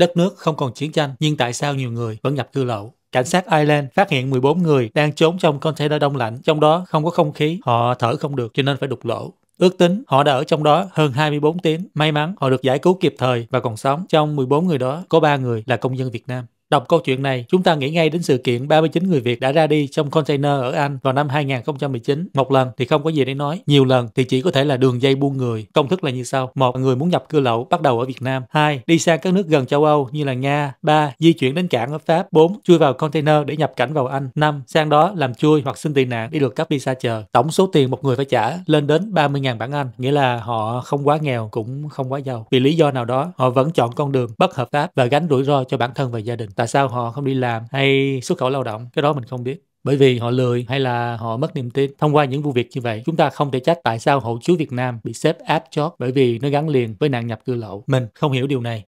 Đất nước không còn chiến tranh nhưng tại sao nhiều người vẫn nhập cư lậu? Cảnh sát Ireland phát hiện 14 người đang trốn trong container đông lạnh, trong đó không có không khí, họ thở không được cho nên phải đục lỗ. Ước tính họ đã ở trong đó hơn 24 tiếng. May mắn họ được giải cứu kịp thời và còn sống. Trong 14 người đó có 3 người là công dân Việt Nam. Đọc câu chuyện này, chúng ta nghĩ ngay đến sự kiện 39 người Việt đã ra đi trong container ở Anh vào năm 2019. Một lần thì không có gì để nói, nhiều lần thì chỉ có thể là đường dây buôn người. Công thức là như sau: một người muốn nhập cư lậu bắt đầu ở Việt Nam, hai đi sang các nước gần châu Âu như là Nga, ba di chuyển đến cảng ở Pháp, bốn chui vào container để nhập cảnh vào Anh, năm sang đó làm chui hoặc xin tị nạn đi được cấp visa chờ. Tổng số tiền một người phải trả lên đến 30.000 bảng Anh, nghĩa là họ không quá nghèo cũng không quá giàu. Vì lý do nào đó, họ vẫn chọn con đường bất hợp pháp và gánh rủi ro cho bản thân và gia đình tại sao họ không đi làm hay xuất khẩu lao động cái đó mình không biết bởi vì họ lười hay là họ mất niềm tin thông qua những vụ việc như vậy chúng ta không thể trách tại sao hộ chiếu việt nam bị xếp áp chót bởi vì nó gắn liền với nạn nhập cư lậu mình không hiểu điều này